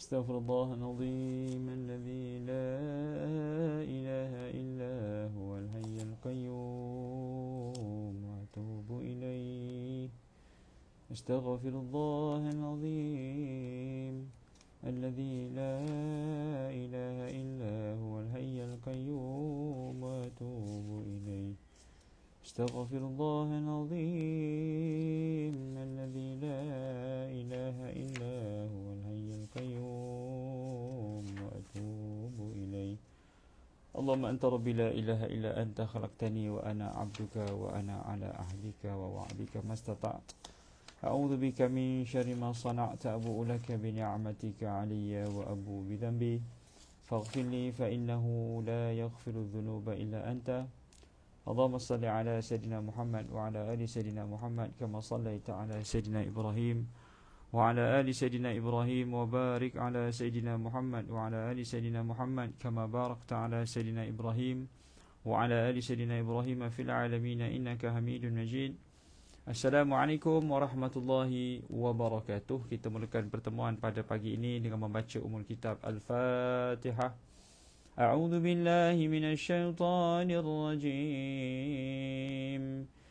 استغفر الله العظيم الذي لا إله إلا هو الحي القيوم وأتوب إليه استغفر الله العظيم الذي لا إله إلا هو الحي القيوم وأتوب إليه استغفر الله العظيم اللهم أنت ربي لا إله إلا أنت خلقتني وأنا عبدك وأنا على عهدك ووعدك ما استطعت أعوذ بك من شر ما صنعت أبوء لك بنعمتك علي وأبوء بذنبي فاغفر لي فإنه لا يغفر الذنوب إلا أنت اللهم صل على سيدنا محمد وعلى آل سيدنا محمد كما صليت على سيدنا إبراهيم وعلى آل سيدنا إبراهيم وبارك على سيدنا محمد وعلى آل سيدنا محمد كما باركت على سيدنا إبراهيم وعلى آل سيدنا إبراهيم في العالمين إنك حميد مجيد السلام عليكم ورحمة الله وبركاته kita mulakan pertemuan pada pagi ini dengan membaca umur kitab Al-Fatiha أعوذ بالله من الشيطان الرجيم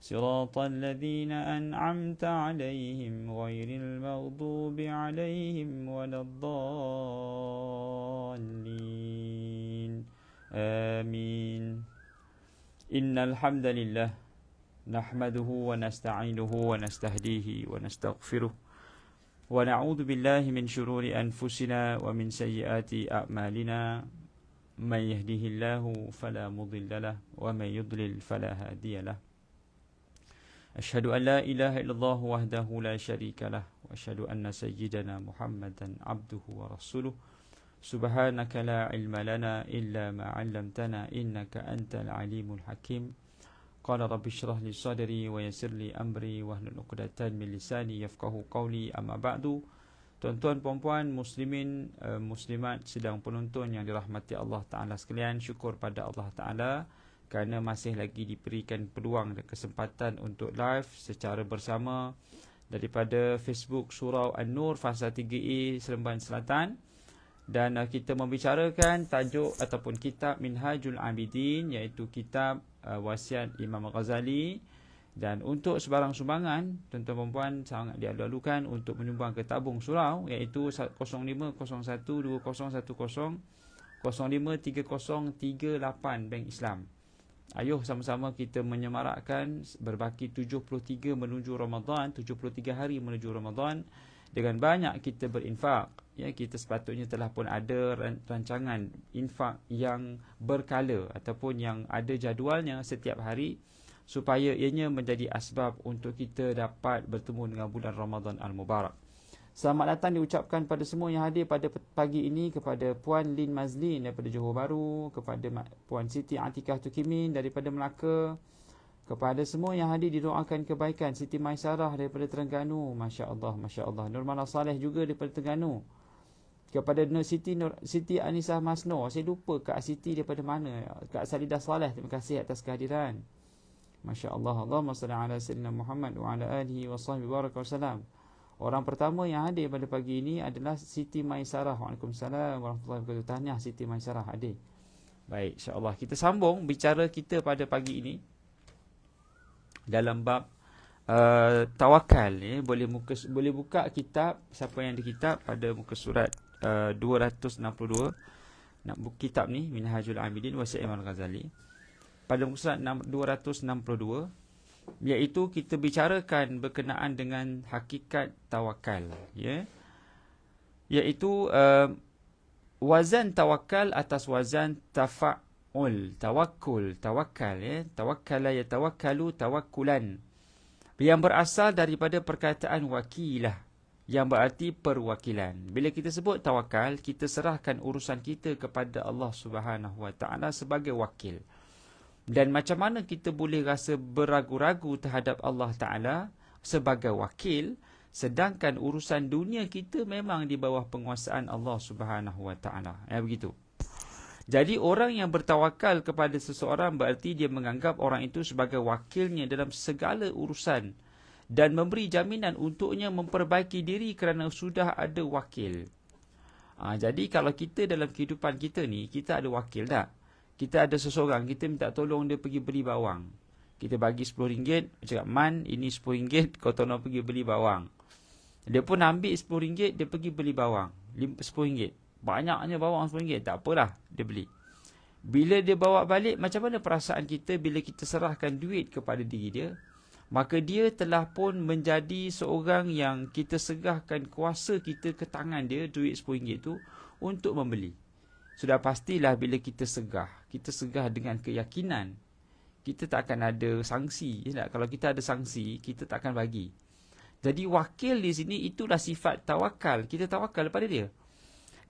صراط الذين أنعمت عليهم غير المغضوب عليهم ولا الضالين آمين إن الحمد لله نحمده ونستعينه ونستهديه ونستغفره ونعوذ بالله من شرور أنفسنا ومن سيئات أعمالنا من يهده الله فلا مضل له ومن يضلل فلا هادي له Ashhadu an la ilaha illallah wahdahu la sharika lah wa ashhadu anna sayyidana Muhammadan abduhu wa rasuluh. Subhanaka la ilma lana illa ma'allamtana. 'allamtana innaka antal alimul hakim. Qala rabbi shrah li sadri wa yassir li amri wahlul 'uqdatan min lisani yafqahu qawli amma ba'du. Tuan-tuan puan-puan muslimin eh, muslimat sedang penonton yang dirahmati Allah Taala sekalian, syukur pada Allah Taala kerana masih lagi diberikan peluang dan kesempatan untuk live secara bersama daripada Facebook Surau An-Nur Fasa 3A Seremban Selatan dan uh, kita membicarakan tajuk ataupun kitab Minhajul Abidin iaitu kitab uh, wasiat Imam Ghazali dan untuk sebarang sumbangan tuan-tuan dan puan sangat dialu-alukan untuk menyumbang ke tabung surau iaitu 0501201005303083 bank Islam 0501201005303 Ayuh sama-sama kita menyemarakkan berbaki 73 menuju Ramadan, 73 hari menuju Ramadan dengan banyak kita berinfak. Ya, kita sepatutnya telah pun ada rancangan infak yang berkala ataupun yang ada jadualnya setiap hari supaya ianya menjadi asbab untuk kita dapat bertemu dengan bulan Ramadan Al-Mubarak. Selamat datang diucapkan pada semua yang hadir pada pagi ini kepada Puan Lin Mazlin daripada Johor Bahru, kepada Puan Siti Atikah Tukimin daripada Melaka, kepada semua yang hadir didoakan kebaikan Siti Maisarah daripada Terengganu, Masya Allah, Masya Allah. Nurmala Saleh juga daripada Terengganu. Kepada Nur Siti, Nur, Siti Anisah Masno, saya lupa Kak Siti daripada mana. Kak Salida Saleh, terima kasih atas kehadiran. Masya Allah, Allahumma salli ala sallallahu Muhammad wa ala alihi wa sahbihi wa barakatuh. Orang pertama yang hadir pada pagi ini adalah Siti Maisarah. Waalaikumsalam warahmatullahi wabarakatuh. Tahniah Siti Maisarah hadir. Baik, insya-Allah kita sambung bicara kita pada pagi ini dalam bab uh, tawakal ni ya. eh. boleh muka, boleh buka kitab siapa yang ada kitab pada muka surat uh, 262 nak buka kitab ni Minhajul Abidin Wasi Imam Ghazali pada muka surat 262 iaitu kita bicarakan berkenaan dengan hakikat tawakal ya iaitu uh, wazan tawakal atas wazan tafaul tawakul tawakal ya tawakkala ya tawakkalu tawakkulan yang berasal daripada perkataan wakilah yang bermakna perwakilan bila kita sebut tawakal kita serahkan urusan kita kepada Allah Subhanahu Wa Taala sebagai wakil dan macam mana kita boleh rasa beragu-ragu terhadap Allah Taala sebagai wakil sedangkan urusan dunia kita memang di bawah penguasaan Allah Subhanahu Wa Taala ya begitu jadi orang yang bertawakal kepada seseorang berarti dia menganggap orang itu sebagai wakilnya dalam segala urusan dan memberi jaminan untuknya memperbaiki diri kerana sudah ada wakil. Ha, jadi kalau kita dalam kehidupan kita ni, kita ada wakil tak? kita ada seseorang kita minta tolong dia pergi beli bawang kita bagi RM10 dia cakap man ini RM10 kau tolong pergi beli bawang dia pun ambil RM10 dia pergi beli bawang RM10 banyaknya bawang RM10 tak apalah dia beli bila dia bawa balik macam mana perasaan kita bila kita serahkan duit kepada diri dia maka dia telah pun menjadi seorang yang kita segahkan kuasa kita ke tangan dia duit RM10 tu untuk membeli sudah pastilah bila kita segah, kita segah dengan keyakinan, kita tak akan ada sanksi. Ya tak? Kalau kita ada sanksi, kita tak akan bagi. Jadi wakil di sini itulah sifat tawakal. Kita tawakal pada dia.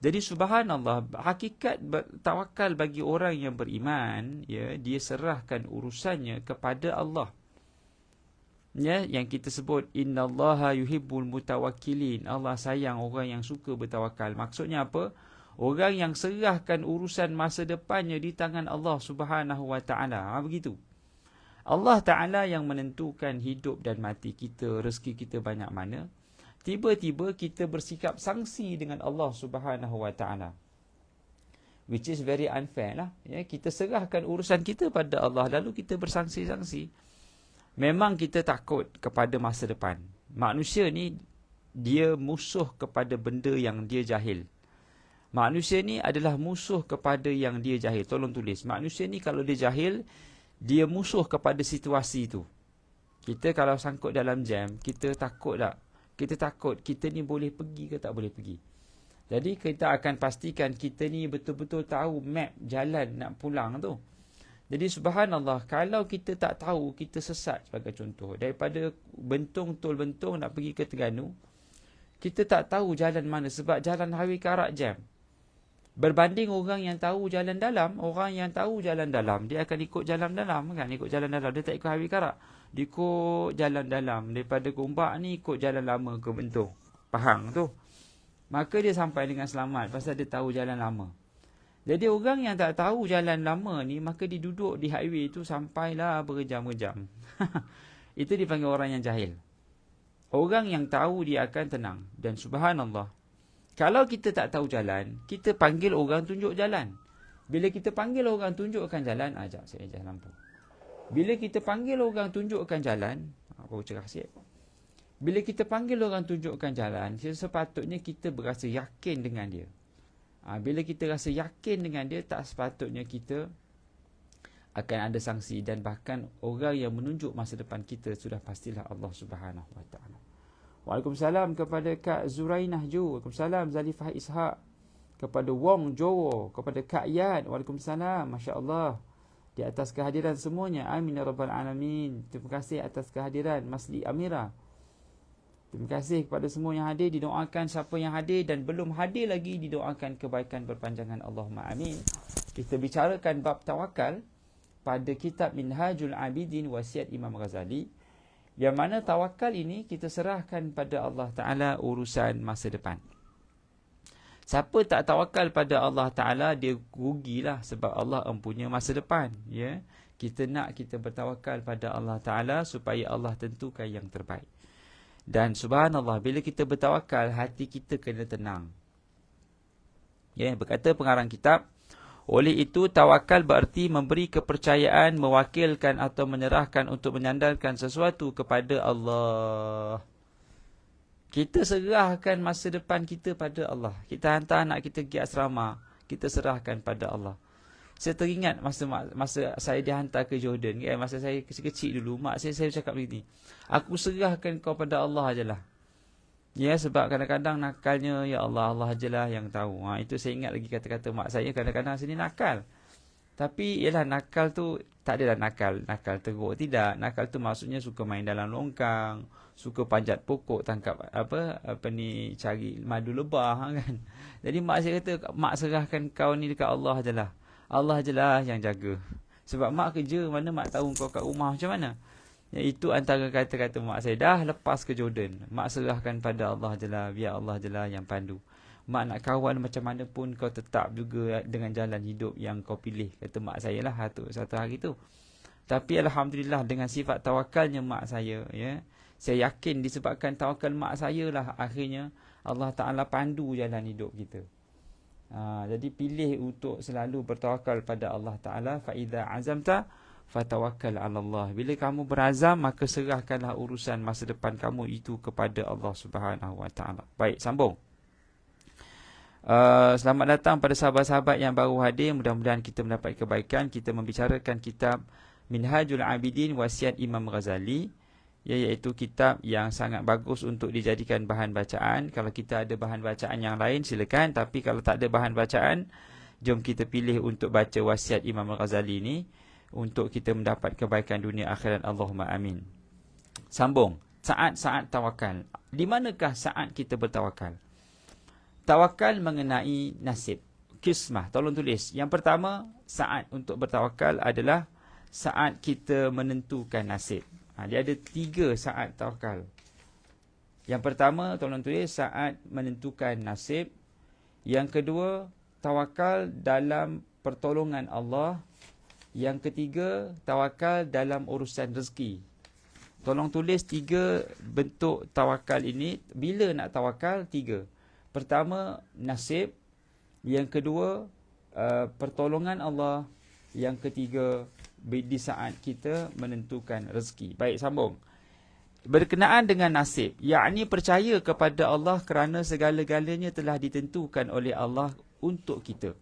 Jadi subhanallah, hakikat tawakal bagi orang yang beriman, ya, dia serahkan urusannya kepada Allah. Ya, yang kita sebut Inna innallaha yuhibbul Mutawakilin. Allah sayang orang yang suka bertawakal. Maksudnya apa? orang yang serahkan urusan masa depannya di tangan Allah Subhanahu Wa Taala ha, begitu Allah Taala yang menentukan hidup dan mati kita rezeki kita banyak mana tiba-tiba kita bersikap sanksi dengan Allah Subhanahu Wa Taala which is very unfair lah ya kita serahkan urusan kita pada Allah lalu kita bersangsi-sangsi memang kita takut kepada masa depan manusia ni dia musuh kepada benda yang dia jahil Manusia ni adalah musuh kepada yang dia jahil. Tolong tulis. Manusia ni kalau dia jahil, dia musuh kepada situasi tu. Kita kalau sangkut dalam jam, kita takut tak? Kita takut kita ni boleh pergi ke tak boleh pergi. Jadi kita akan pastikan kita ni betul-betul tahu map jalan nak pulang tu. Jadi subhanallah, kalau kita tak tahu, kita sesat sebagai contoh. Daripada bentung tol bentung nak pergi ke Terengganu, kita tak tahu jalan mana sebab jalan highway karak jam. Berbanding orang yang tahu jalan dalam, orang yang tahu jalan dalam, dia akan ikut jalan dalam kan? Ikut jalan dalam, dia tak ikut Hawi Karak. Dia ikut jalan dalam. Daripada gombak ni ikut jalan lama ke bentuk. Pahang tu. Maka dia sampai dengan selamat pasal dia tahu jalan lama. Jadi orang yang tak tahu jalan lama ni, maka dia duduk di highway tu sampailah berjam-jam. Itu dipanggil orang yang jahil. Orang yang tahu dia akan tenang. Dan subhanallah, kalau kita tak tahu jalan, kita panggil orang tunjuk jalan. Bila kita panggil orang tunjukkan jalan, ajak ah, saya jalan lampu. Bila kita panggil orang tunjukkan jalan, ah, apa cerah sikit. Bila kita panggil orang tunjukkan jalan, sepatutnya kita berasa yakin dengan dia. Ha, bila kita rasa yakin dengan dia, tak sepatutnya kita akan ada sanksi dan bahkan orang yang menunjuk masa depan kita sudah pastilah Allah Subhanahu Wa Taala. Waalaikumsalam kepada Kak Zurainah Ju. Waalaikumsalam Zalifah Ishak. Kepada Wong Jowo. Kepada Kak Yad. Waalaikumsalam. Masya Allah. Di atas kehadiran semuanya. Amin ya Rabbal Alamin. Terima kasih atas kehadiran Masli Amira. Terima kasih kepada semua yang hadir. Didoakan siapa yang hadir dan belum hadir lagi. Didoakan kebaikan berpanjangan Allahumma amin. Kita bicarakan bab tawakal pada kitab Minhajul Abidin Wasiat Imam Ghazali. Yang mana tawakal ini kita serahkan pada Allah Ta'ala urusan masa depan. Siapa tak tawakal pada Allah Ta'ala, dia rugilah sebab Allah empunya masa depan. Ya? Kita nak kita bertawakal pada Allah Ta'ala supaya Allah tentukan yang terbaik. Dan subhanallah, bila kita bertawakal, hati kita kena tenang. Ya, berkata pengarang kitab, oleh itu, tawakal bererti memberi kepercayaan, mewakilkan atau menyerahkan untuk menyandarkan sesuatu kepada Allah. Kita serahkan masa depan kita pada Allah. Kita hantar anak kita pergi asrama, kita serahkan pada Allah. Saya teringat masa masa saya dihantar ke Jordan, eh, masa saya kecil-kecil dulu, mak saya, saya cakap begini. Aku serahkan kau pada Allah ajalah. lah. Ya sebab kadang-kadang nakalnya ya Allah Allah ajalah yang tahu. Ha itu saya ingat lagi kata-kata mak saya kadang-kadang sini nakal. Tapi ialah nakal tu tak adalah nakal, nakal teruk tidak. Nakal tu maksudnya suka main dalam longkang, suka panjat pokok tangkap apa apa ni cari madu lebah kan. Jadi mak saya kata mak serahkan kau ni dekat Allah ajalah. Allah ajalah yang jaga. Sebab mak kerja mana mak tahu kau kat rumah macam mana. Ya, itu antara kata-kata mak saya dah lepas ke Jordan. Mak serahkan pada Allah jelah, biar Allah jelah yang pandu. Mak nak kawan macam mana pun kau tetap juga dengan jalan hidup yang kau pilih. Kata mak saya lah satu, satu hari tu. Tapi Alhamdulillah dengan sifat tawakalnya mak saya. Ya, saya yakin disebabkan tawakal mak saya lah akhirnya Allah Ta'ala pandu jalan hidup kita. Ha, jadi pilih untuk selalu bertawakal pada Allah Ta'ala. Fa'idha azamta. Fa'idha azamta fatawakkal ala Allah. Bila kamu berazam maka serahkanlah urusan masa depan kamu itu kepada Allah Subhanahu wa taala. Baik, sambung. Uh, selamat datang pada sahabat-sahabat yang baru hadir. Mudah-mudahan kita mendapat kebaikan. Kita membicarakan kitab Minhajul Abidin Wasiat Imam Ghazali iaitu kitab yang sangat bagus untuk dijadikan bahan bacaan. Kalau kita ada bahan bacaan yang lain silakan tapi kalau tak ada bahan bacaan jom kita pilih untuk baca wasiat Imam Ghazali ni untuk kita mendapat kebaikan dunia akhirat Allahumma amin. Sambung. Saat-saat tawakal. Di manakah saat kita bertawakal? Tawakal mengenai nasib. Kismah. Tolong tulis. Yang pertama, saat untuk bertawakal adalah saat kita menentukan nasib. Ha, dia ada tiga saat tawakal. Yang pertama, tolong tulis saat menentukan nasib. Yang kedua, tawakal dalam pertolongan Allah yang ketiga, tawakal dalam urusan rezeki. Tolong tulis tiga bentuk tawakal ini. Bila nak tawakal, tiga. Pertama, nasib. Yang kedua, uh, pertolongan Allah. Yang ketiga, di saat kita menentukan rezeki. Baik, sambung. Berkenaan dengan nasib, yakni percaya kepada Allah kerana segala-galanya telah ditentukan oleh Allah untuk kita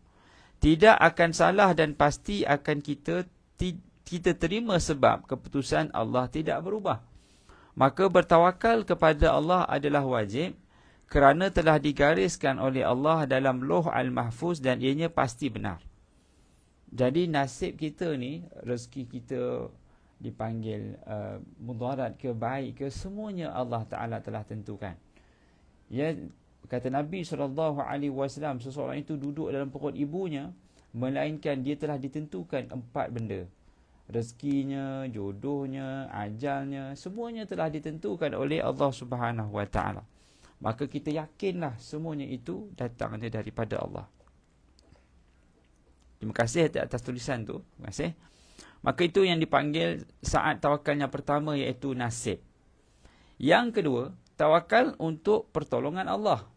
tidak akan salah dan pasti akan kita kita terima sebab keputusan Allah tidak berubah. Maka bertawakal kepada Allah adalah wajib kerana telah digariskan oleh Allah dalam loh al-mahfuz dan ianya pasti benar. Jadi nasib kita ni, rezeki kita dipanggil uh, mudarat ke baik ke semuanya Allah Ta'ala telah tentukan. Ya, kata Nabi sallallahu alaihi wasallam seseorang itu duduk dalam perut ibunya melainkan dia telah ditentukan empat benda rezekinya jodohnya ajalnya semuanya telah ditentukan oleh Allah Subhanahu wa taala maka kita yakinlah semuanya itu datangnya daripada Allah Terima kasih atas tulisan tu. Terima kasih. Maka itu yang dipanggil saat tawakalnya pertama iaitu nasib. Yang kedua, tawakal untuk pertolongan Allah.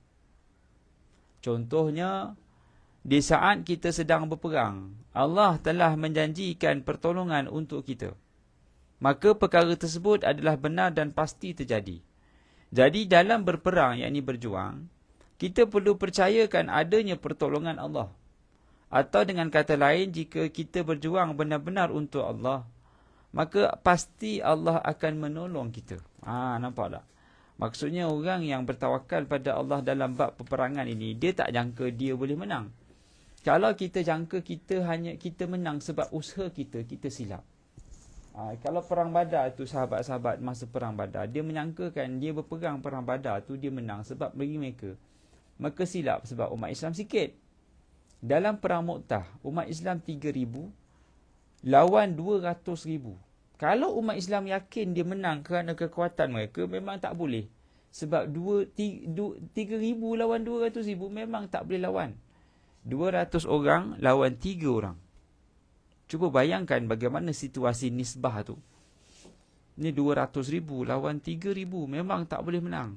Contohnya, di saat kita sedang berperang, Allah telah menjanjikan pertolongan untuk kita. Maka perkara tersebut adalah benar dan pasti terjadi. Jadi dalam berperang, yakni berjuang, kita perlu percayakan adanya pertolongan Allah. Atau dengan kata lain, jika kita berjuang benar-benar untuk Allah, maka pasti Allah akan menolong kita. Ah, ha, nampak tak? Maksudnya orang yang bertawakal pada Allah dalam bab peperangan ini, dia tak jangka dia boleh menang. Kalau kita jangka kita hanya kita menang sebab usaha kita, kita silap. Ha, kalau perang badar tu sahabat-sahabat masa perang badar, dia menyangkakan dia berperang perang badar tu dia menang sebab beri mereka. mereka silap sebab umat Islam sikit. Dalam perang Muqtah, umat Islam 3,000 lawan 200,000. Kalau umat Islam yakin dia menang kerana kekuatan mereka, memang tak boleh. Sebab 3,000 lawan 200,000 memang tak boleh lawan. 200 orang lawan 3 orang. Cuba bayangkan bagaimana situasi nisbah tu. Ni 200,000 lawan 3,000 memang tak boleh menang.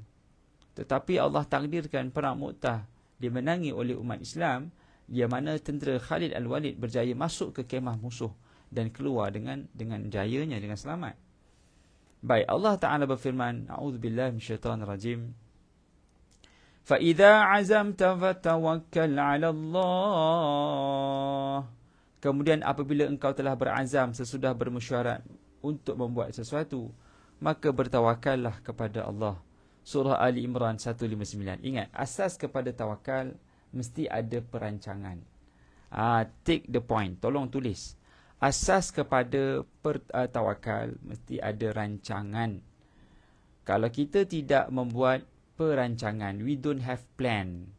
Tetapi Allah takdirkan perang Mu'tah dimenangi oleh umat Islam yang mana tentera Khalid Al-Walid berjaya masuk ke kemah musuh dan keluar dengan dengan jayanya dengan selamat. Baik Allah Taala berfirman, "A'udzubillahi minasyaitonirrajim. Fa idza azamta fatawakkal 'ala Allah." Kemudian apabila engkau telah berazam sesudah bermusyarat untuk membuat sesuatu, maka bertawakallah kepada Allah. Surah Ali Imran 159. Ingat, asas kepada tawakal mesti ada perancangan. Ah, take the point. Tolong tulis asas kepada uh, tawakal mesti ada rancangan. Kalau kita tidak membuat perancangan, we don't have plan.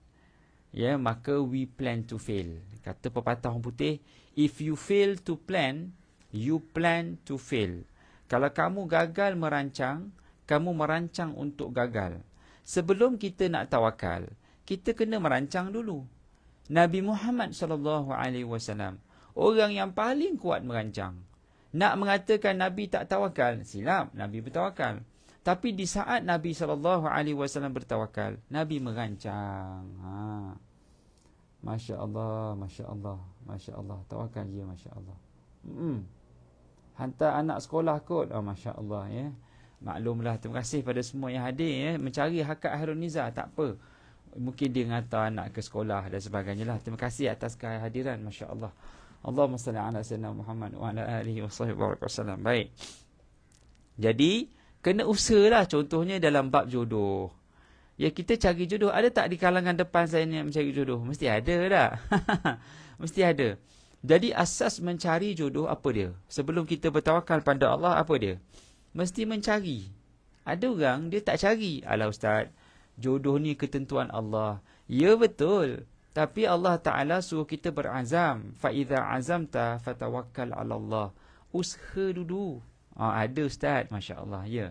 Ya, yeah, maka we plan to fail. Kata pepatah orang putih, if you fail to plan, you plan to fail. Kalau kamu gagal merancang, kamu merancang untuk gagal. Sebelum kita nak tawakal, kita kena merancang dulu. Nabi Muhammad sallallahu alaihi wasallam orang yang paling kuat merancang. Nak mengatakan Nabi tak tawakal, silap. Nabi bertawakal. Tapi di saat Nabi SAW bertawakal, Nabi merancang. Ha. Masya Allah, Masya Allah, Masya Allah. Tawakal dia, Masya Allah. Hmm. Hantar anak sekolah kot. Oh, Masya Allah. Ya. Maklumlah, terima kasih pada semua yang hadir. Ya. Mencari hakat Harun Nizah, tak apa. Mungkin dia ngata anak ke sekolah dan sebagainya lah. Terima kasih atas kehadiran, Masya Allah. Allahumma salli ala sayyidina Muhammad wa ala alihi wa sahbihi wa sallam. Baik. Jadi, kena usahalah contohnya dalam bab jodoh. Ya, kita cari jodoh. Ada tak di kalangan depan saya ni mencari jodoh? Mesti ada dah. Mesti ada. Jadi, asas mencari jodoh apa dia? Sebelum kita bertawakal pada Allah, apa dia? Mesti mencari. Ada orang, dia tak cari. Alah Ustaz, jodoh ni ketentuan Allah. Ya, betul. Tapi Allah Ta'ala suruh kita berazam. Fa'idha azamta fatawakkal ala Allah. Usaha dulu. Oh, ada Ustaz. Masya Allah. Ya.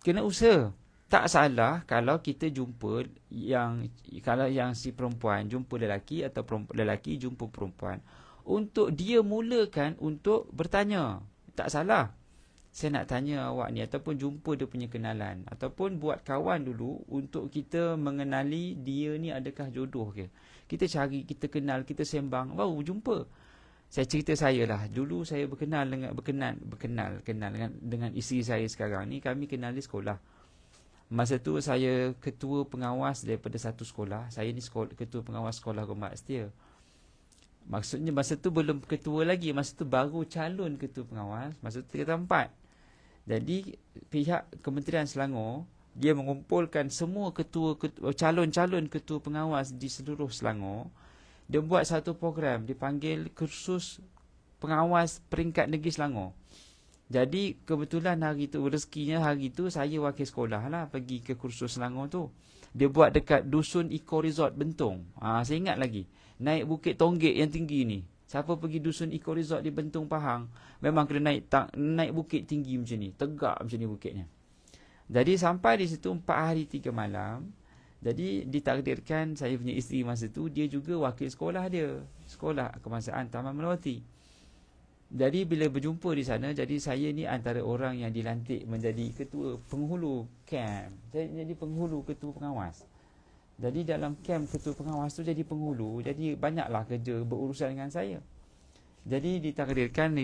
Kena usaha. Tak salah kalau kita jumpa yang kalau yang si perempuan jumpa lelaki atau perempuan, lelaki jumpa perempuan untuk dia mulakan untuk bertanya. Tak salah saya nak tanya awak ni ataupun jumpa dia punya kenalan ataupun buat kawan dulu untuk kita mengenali dia ni adakah jodoh ke. Kita cari, kita kenal, kita sembang, baru jumpa. Saya cerita saya lah. Dulu saya berkenal dengan berkenal berkenal kenal dengan dengan isteri saya sekarang ni kami kenal di sekolah. Masa tu saya ketua pengawas daripada satu sekolah. Saya ni sekolah, ketua pengawas sekolah Gombak Setia. Maksudnya masa tu belum ketua lagi. Masa tu baru calon ketua pengawas. Masa tu kita empat. Jadi pihak Kementerian Selangor dia mengumpulkan semua ketua, calon-calon ketua pengawas di seluruh Selangor dia buat satu program dipanggil kursus pengawas peringkat negeri Selangor. Jadi kebetulan hari itu rezekinya hari itu saya wakil sekolah lah pergi ke kursus Selangor tu. Dia buat dekat Dusun Eco Resort Bentong. Ah ha, saya ingat lagi. Naik bukit tonggek yang tinggi ni. Siapa pergi dusun eco resort di Bentong Pahang, memang kena naik tak, naik bukit tinggi macam ni, tegak macam ni bukitnya. Jadi sampai di situ 4 hari 3 malam. Jadi ditakdirkan saya punya isteri masa tu dia juga wakil sekolah dia, sekolah kebangsaan Taman Melawati. Jadi bila berjumpa di sana, jadi saya ni antara orang yang dilantik menjadi ketua penghulu camp. Saya jadi penghulu ketua pengawas. Jadi dalam kem ketua pengawas tu jadi penghulu. Jadi banyaklah kerja berurusan dengan saya. Jadi ditakdirkan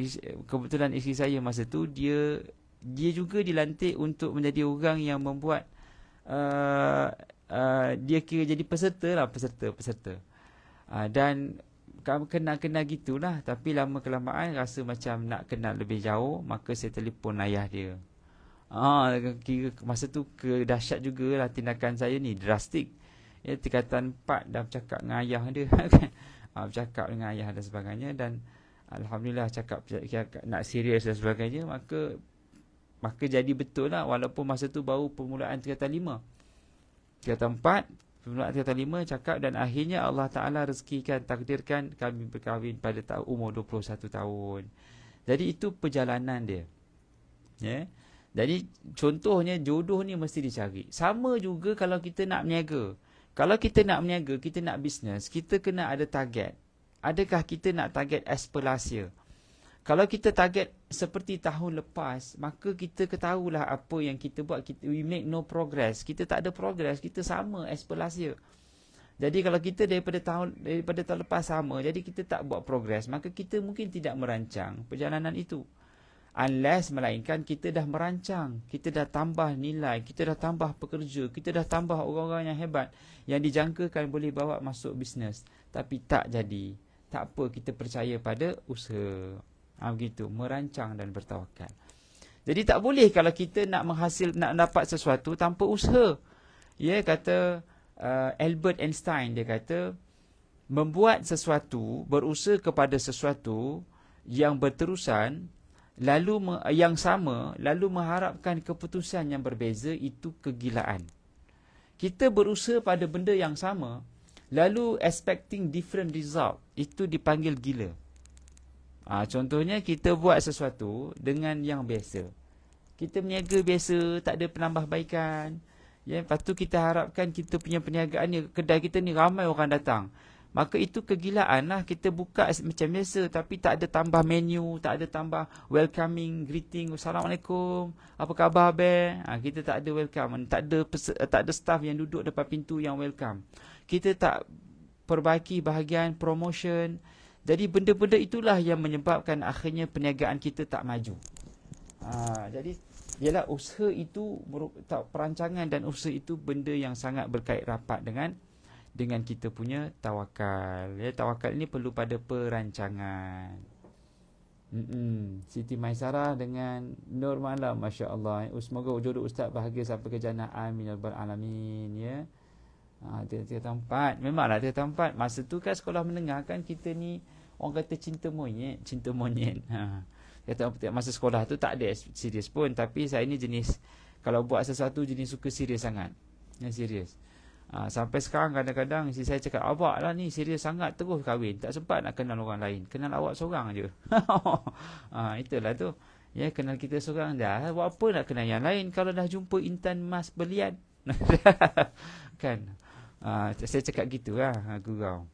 kebetulan isteri saya masa tu dia dia juga dilantik untuk menjadi orang yang membuat uh, uh, dia kira jadi peserta lah peserta peserta uh, dan kami kena kenal gitulah tapi lama kelamaan rasa macam nak kenal lebih jauh maka saya telefon ayah dia ah uh, kira masa tu ke dahsyat jugalah tindakan saya ni drastik ya, tingkatan 4 dah bercakap dengan ayah dia kan uh, bercakap dengan ayah dan sebagainya dan alhamdulillah cakap, nak serius dan sebagainya maka maka jadi betul lah walaupun masa tu baru permulaan tingkatan 5 tingkatan 4 permulaan kata lima cakap dan akhirnya Allah Ta'ala rezekikan, takdirkan kami berkahwin pada ta- umur 21 tahun. Jadi itu perjalanan dia. Yeah? Jadi contohnya jodoh ni mesti dicari. Sama juga kalau kita nak berniaga. Kalau kita nak meniaga, kita nak bisnes, kita kena ada target. Adakah kita nak target as per last year? Kalau kita target seperti tahun lepas, maka kita ketahulah apa yang kita buat. Kita, we make no progress. Kita tak ada progress. Kita sama as per last year. Jadi kalau kita daripada tahun daripada tahun lepas sama, jadi kita tak buat progress, maka kita mungkin tidak merancang perjalanan itu. Unless melainkan kita dah merancang, kita dah tambah nilai, kita dah tambah pekerja, kita dah tambah orang-orang yang hebat yang dijangkakan boleh bawa masuk bisnes. Tapi tak jadi. Tak apa kita percaya pada usaha. Ha, begitu, merancang dan bertawakal. Jadi tak boleh kalau kita nak menghasil nak dapat sesuatu tanpa usaha. Ya yeah, kata uh, Albert Einstein dia kata membuat sesuatu, berusaha kepada sesuatu yang berterusan lalu me, yang sama lalu mengharapkan keputusan yang berbeza itu kegilaan kita berusaha pada benda yang sama lalu expecting different result itu dipanggil gila ha, contohnya kita buat sesuatu dengan yang biasa kita meniaga biasa tak ada penambahbaikan ya lepas tu kita harapkan kita punya perniagaan ni kedai kita ni ramai orang datang maka itu kegilaan. kegilaanlah kita buka macam biasa tapi tak ada tambah menu tak ada tambah welcoming greeting assalamualaikum apa khabar be ha, kita tak ada welcome tak ada tak ada staff yang duduk depan pintu yang welcome kita tak perbaiki bahagian promotion jadi benda-benda itulah yang menyebabkan akhirnya perniagaan kita tak maju ha, jadi ialah usaha itu tak perancangan dan usaha itu benda yang sangat berkait rapat dengan dengan kita punya tawakal. Ya, tawakal ini perlu pada perancangan. Mm-mm. Siti Maisarah dengan Nur Malam Masya Allah eh, oh, Semoga jodoh Ustaz bahagia sampai ke jannah Amin Ya Alamin Ya Ha, tiga tempat Memanglah tiga tempat Masa tu kan sekolah menengah kan Kita ni Orang kata cinta monyet Cinta monyet ha. Kata Masa sekolah tu tak ada serius pun Tapi saya ni jenis Kalau buat sesuatu jenis suka serius sangat Yang serius Ha, sampai sekarang kadang-kadang si saya cakap awak lah ni serius sangat terus kahwin tak sempat nak kenal orang lain kenal awak seorang je ha, itulah tu ya kenal kita seorang dah buat apa nak kenal yang lain kalau dah jumpa intan mas belian kan ha, saya cakap gitu lah ha, gurau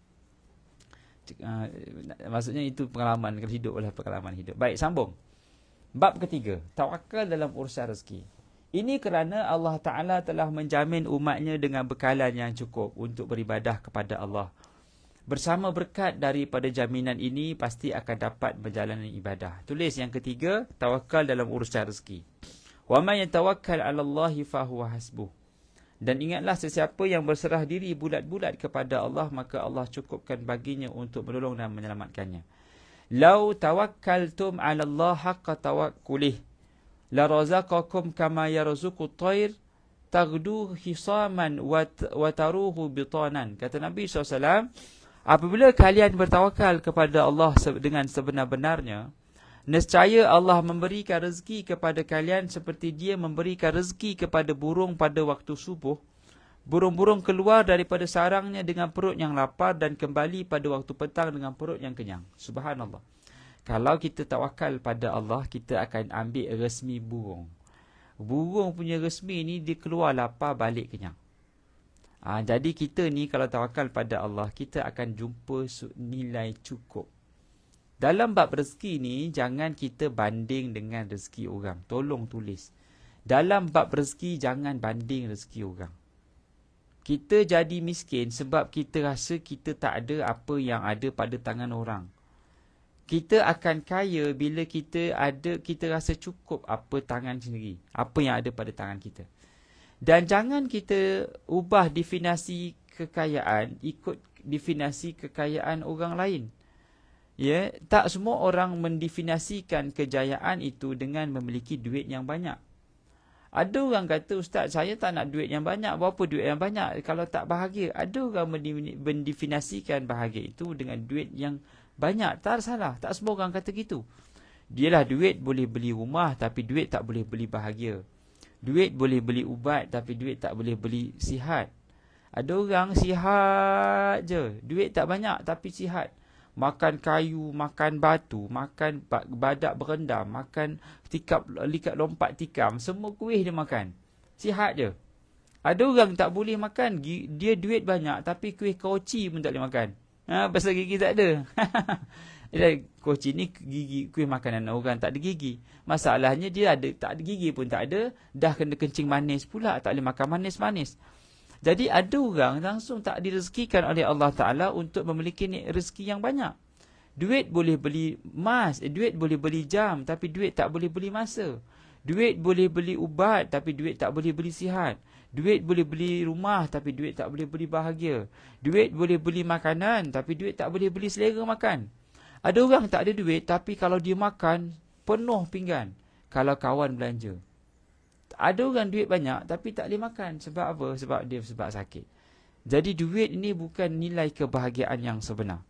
ha, maksudnya itu pengalaman hidup lah pengalaman hidup baik sambung bab ketiga tawakal dalam urusan rezeki ini kerana Allah Ta'ala telah menjamin umatnya dengan bekalan yang cukup untuk beribadah kepada Allah. Bersama berkat daripada jaminan ini, pasti akan dapat menjalani ibadah. Tulis yang ketiga, tawakal dalam urusan rezeki. Wa man yatawakkal 'ala Allah fa huwa hasbuh. Dan ingatlah sesiapa yang berserah diri bulat-bulat kepada Allah maka Allah cukupkan baginya untuk menolong dan menyelamatkannya. Lau tawakkaltum 'ala Allah haqqa tawakkulih la razaqakum kama yarzuqu at-tayr taghdu hisaman wa taruhu bitanan kata nabi SAW, apabila kalian bertawakal kepada Allah dengan sebenar-benarnya Nescaya Allah memberikan rezeki kepada kalian seperti dia memberikan rezeki kepada burung pada waktu subuh. Burung-burung keluar daripada sarangnya dengan perut yang lapar dan kembali pada waktu petang dengan perut yang kenyang. Subhanallah. Kalau kita tawakal pada Allah, kita akan ambil resmi burung. Burung punya resmi ni, dia keluar lapar balik kenyang. Ha, jadi kita ni kalau tawakal pada Allah, kita akan jumpa nilai cukup. Dalam bab rezeki ni, jangan kita banding dengan rezeki orang. Tolong tulis. Dalam bab rezeki, jangan banding rezeki orang. Kita jadi miskin sebab kita rasa kita tak ada apa yang ada pada tangan orang kita akan kaya bila kita ada kita rasa cukup apa tangan sendiri apa yang ada pada tangan kita dan jangan kita ubah definasi kekayaan ikut definasi kekayaan orang lain ya yeah? tak semua orang mendefinisikan kejayaan itu dengan memiliki duit yang banyak ada orang kata ustaz saya tak nak duit yang banyak berapa duit yang banyak kalau tak bahagia ada orang mendefinisikan bahagia itu dengan duit yang banyak banyak. Tak salah. Tak semua orang kata gitu. Dialah duit boleh beli rumah tapi duit tak boleh beli bahagia. Duit boleh beli ubat tapi duit tak boleh beli sihat. Ada orang sihat je. Duit tak banyak tapi sihat. Makan kayu, makan batu, makan badak berendam, makan tikap, likat lompat tikam. Semua kuih dia makan. Sihat je. Ada orang tak boleh makan. Dia duit banyak tapi kuih koci pun tak boleh makan. Ha, pasal gigi tak ada. Jadi kucing ni gigi kuih makanan orang tak ada gigi. Masalahnya dia ada tak ada gigi pun tak ada. Dah kena kencing manis pula. Tak boleh makan manis-manis. Jadi ada orang langsung tak direzekikan oleh Allah Ta'ala untuk memiliki ni rezeki yang banyak. Duit boleh beli emas, eh, duit boleh beli jam tapi duit tak boleh beli masa. Duit boleh beli ubat tapi duit tak boleh beli sihat. Duit boleh beli rumah tapi duit tak boleh beli bahagia. Duit boleh beli makanan tapi duit tak boleh beli selera makan. Ada orang tak ada duit tapi kalau dia makan penuh pinggan kalau kawan belanja. Ada orang duit banyak tapi tak boleh makan sebab apa? Sebab dia sebab sakit. Jadi duit ini bukan nilai kebahagiaan yang sebenar.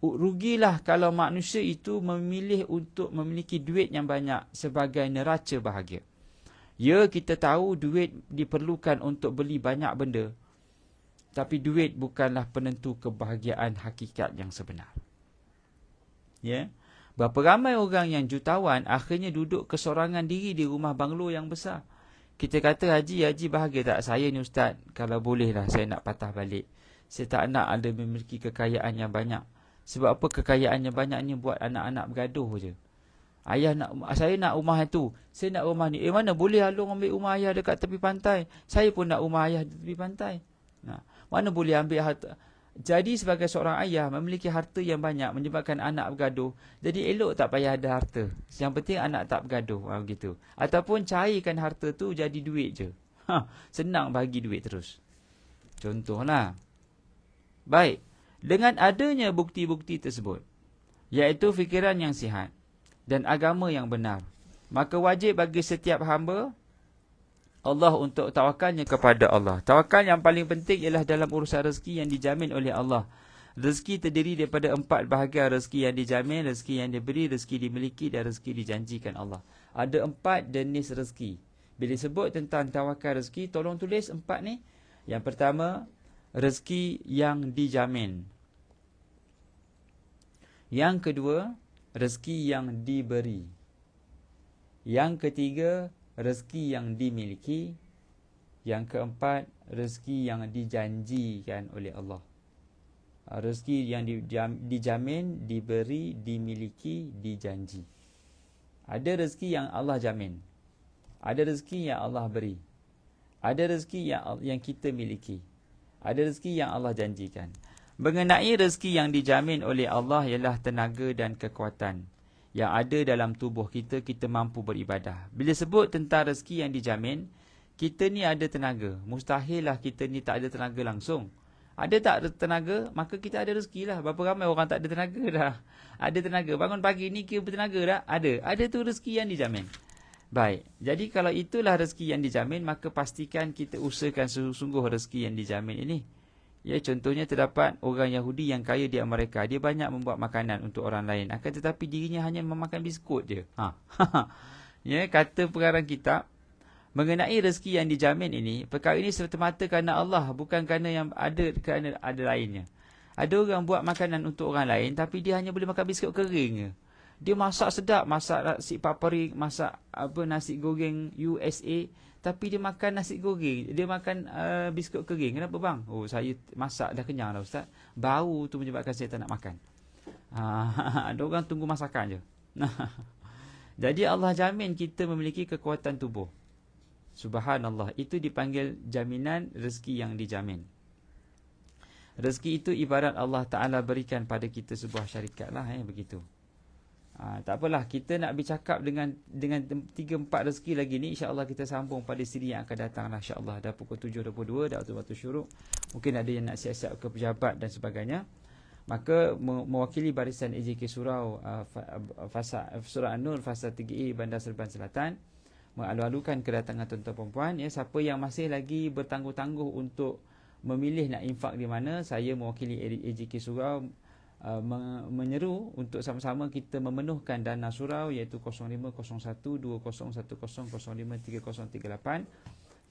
Rugilah kalau manusia itu memilih untuk memiliki duit yang banyak sebagai neraca bahagia. Ya kita tahu duit diperlukan untuk beli banyak benda tapi duit bukanlah penentu kebahagiaan hakikat yang sebenar. Ya. Yeah? Berapa ramai orang yang jutawan akhirnya duduk kesorangan diri di rumah banglo yang besar. Kita kata haji haji bahagia tak saya ni ustaz kalau bolehlah saya nak patah balik. Saya tak nak ada memiliki kekayaan yang banyak. Sebab apa kekayaan yang banyaknya buat anak-anak bergaduh je. Ayah nak saya nak rumah itu. Saya nak rumah ni. Eh mana boleh Along ambil rumah ayah dekat tepi pantai? Saya pun nak rumah ayah di tepi pantai. Nah, ha. mana boleh ambil harta? Jadi sebagai seorang ayah memiliki harta yang banyak menyebabkan anak bergaduh. Jadi elok tak payah ada harta. Yang penting anak tak bergaduh ha, gitu, Ataupun cairkan harta tu jadi duit je. Ha, senang bagi duit terus. Contohlah. Baik. Dengan adanya bukti-bukti tersebut. Iaitu fikiran yang sihat dan agama yang benar. Maka wajib bagi setiap hamba Allah untuk tawakalnya kepada Allah. Tawakal yang paling penting ialah dalam urusan rezeki yang dijamin oleh Allah. Rezeki terdiri daripada empat bahagian rezeki yang dijamin, rezeki yang diberi, rezeki dimiliki dan rezeki dijanjikan Allah. Ada empat jenis rezeki. Bila sebut tentang tawakal rezeki, tolong tulis empat ni. Yang pertama, rezeki yang dijamin. Yang kedua, rezeki yang diberi. Yang ketiga, rezeki yang dimiliki. Yang keempat, rezeki yang dijanjikan oleh Allah. Ah, rezeki yang dijamin, diberi, dimiliki, dijanji. Ada rezeki yang Allah jamin. Ada rezeki yang Allah beri. Ada rezeki yang yang kita miliki. Ada rezeki yang Allah janjikan mengenai rezeki yang dijamin oleh Allah ialah tenaga dan kekuatan yang ada dalam tubuh kita kita mampu beribadah. Bila sebut tentang rezeki yang dijamin, kita ni ada tenaga. Mustahil lah kita ni tak ada tenaga langsung. Ada tak tenaga, maka kita ada rezeki lah. Berapa ramai orang tak ada tenaga dah. Ada tenaga. Bangun pagi ni kira bertenaga dah. Ada. Ada tu rezeki yang dijamin. Baik. Jadi kalau itulah rezeki yang dijamin, maka pastikan kita usahakan sungguh rezeki yang dijamin ini. Ya, contohnya terdapat orang Yahudi yang kaya di Amerika. Dia banyak membuat makanan untuk orang lain. Akan tetapi dirinya hanya memakan biskut je. Ha. ya, kata pengarang kitab, mengenai rezeki yang dijamin ini, perkara ini serta-mata kerana Allah, bukan kerana yang ada kerana ada lainnya. Ada orang buat makanan untuk orang lain, tapi dia hanya boleh makan biskut kering Dia masak sedap, masak nasi paparik, masak apa nasi goreng USA tapi dia makan nasi goreng dia makan uh, biskut kering kenapa bang oh saya masak dah kenyang lah ustaz bau tu menyebabkan saya tak nak makan ah, ada uh, orang tunggu masakan je jadi Allah jamin kita memiliki kekuatan tubuh subhanallah itu dipanggil jaminan rezeki yang dijamin rezeki itu ibarat Allah Taala berikan pada kita sebuah syarikat lah eh begitu Ha, tak apalah kita nak bercakap dengan dengan 3 4 rezeki lagi ni insyaallah kita sambung pada siri yang akan datang lah insyaallah dah pukul 7.22 dah waktu syuruk mungkin ada yang nak siap-siap ke pejabat dan sebagainya maka me- mewakili barisan AJK Surau uh, uh, Fasa Surau An-Nur Fasa TGI a e, Bandar Serban Selatan mengalu-alukan kedatangan tuan-tuan puan-puan ya siapa yang masih lagi bertangguh-tangguh untuk memilih nak infak di mana saya mewakili AJK Surau Uh, menyeru untuk sama-sama kita memenuhkan dana surau iaitu 0501201005308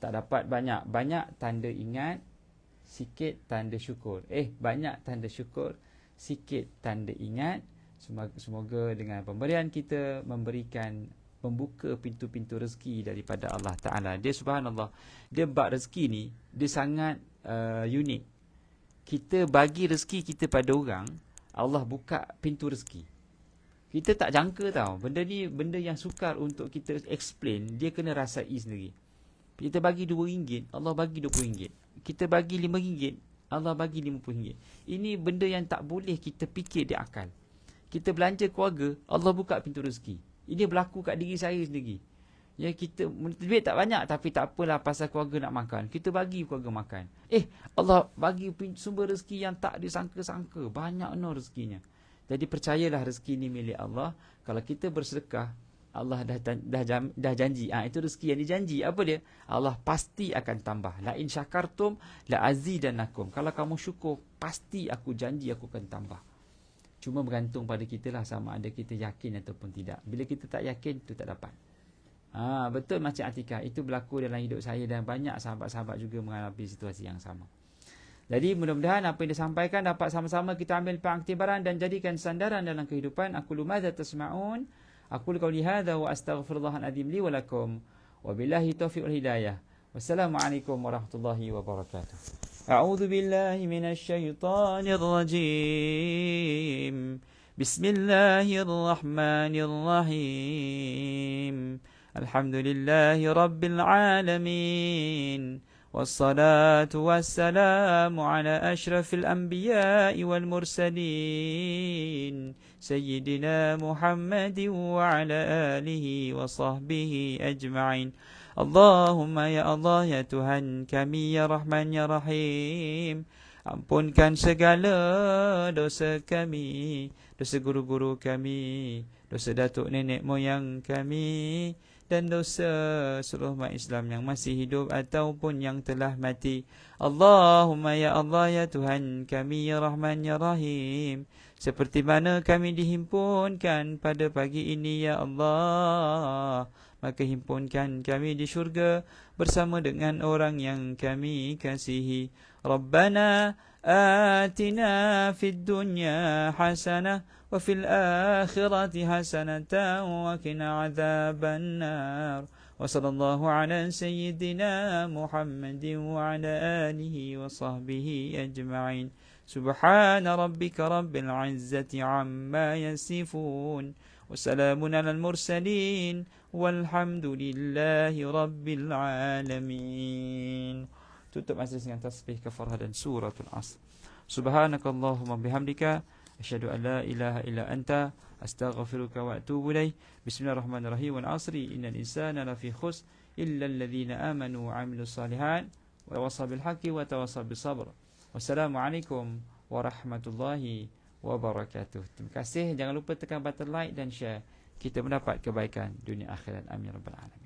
tak dapat banyak banyak tanda ingat sikit tanda syukur eh banyak tanda syukur sikit tanda ingat semoga dengan pemberian kita memberikan membuka pintu-pintu rezeki daripada Allah Taala dia subhanallah dia bab rezeki ni dia sangat uh, unik kita bagi rezeki kita pada orang Allah buka pintu rezeki. Kita tak jangka tau. Benda ni benda yang sukar untuk kita explain. Dia kena rasai sendiri. Kita bagi RM2, Allah bagi RM20. Kita bagi RM5, Allah bagi RM50. Ini benda yang tak boleh kita fikir di akal. Kita belanja keluarga, Allah buka pintu rezeki. Ini berlaku kat diri saya sendiri. Ya kita duit tak banyak tapi tak apalah pasal keluarga nak makan. Kita bagi keluarga makan. Eh Allah bagi sumber rezeki yang tak disangka-sangka. Banyak no rezekinya. Jadi percayalah rezeki ni milik Allah. Kalau kita bersedekah Allah dah dah dah janji. Ah ha, itu rezeki yang dijanji. Apa dia? Allah pasti akan tambah. La in syakartum la azidannakum. Kalau kamu syukur, pasti aku janji aku akan tambah. Cuma bergantung pada kita lah sama ada kita yakin ataupun tidak. Bila kita tak yakin, tu tak dapat. Ha, betul macam Atika itu berlaku dalam hidup saya dan banyak sahabat-sahabat juga mengalami situasi yang sama. Jadi mudah-mudahan apa yang disampaikan dapat sama-sama kita ambil pengaktibaran dan jadikan sandaran dalam kehidupan. Aku lumadza tasma'un. Aku lukau lihada wa astaghfirullahan adhim li walakum. Wa billahi taufiq hidayah. Wassalamualaikum warahmatullahi wabarakatuh. A'udhu billahi minas syaitanir rajim. Bismillahirrahmanirrahim. Bismillahirrahmanirrahim. الحمد لله رب العالمين والصلاة والسلام على أشرف الأنبياء والمرسلين سيدنا محمد وعلى آله وصحبه أجمعين اللهم يا الله يا تهن كمي يا رحمن يا رحيم Ampunkan segala dosa kami, dosa guru-guru kami, dosa datuk nenek moyang kami. dan dosa seluruh umat Islam yang masih hidup ataupun yang telah mati. Allahumma ya Allah ya Tuhan kami ya Rahman ya Rahim. Seperti mana kami dihimpunkan pada pagi ini ya Allah. Maka himpunkan kami di syurga bersama dengan orang yang kami kasihi. Rabbana atina fid dunya hasanah wa fil akhirati hasanatan wa qina adzaban nar. Wa sallallahu ala sayyidina Muhammadin wa ala alihi wa sahbihi ajma'in. Subhana rabbika rabbil izzati amma yasifun. وسلام على المرسلين والحمد لله رب العالمين تتم عزيزي أن تصبح كفرها سورة العصر سبحانك اللهم بحمدك أشهد أن لا إله إلا أنت أستغفرك وأتوب إليه بسم الله الرحمن الرحيم والعصر إن الإنسان لفي خسر إلا الذين آمنوا وعملوا الصالحات وتواصوا بالحق وتواصوا بالصبر والسلام عليكم ورحمة الله wabarakatuh. Terima kasih. Jangan lupa tekan button like dan share. Kita mendapat kebaikan dunia akhirat. Amin. Rabbal Alamin.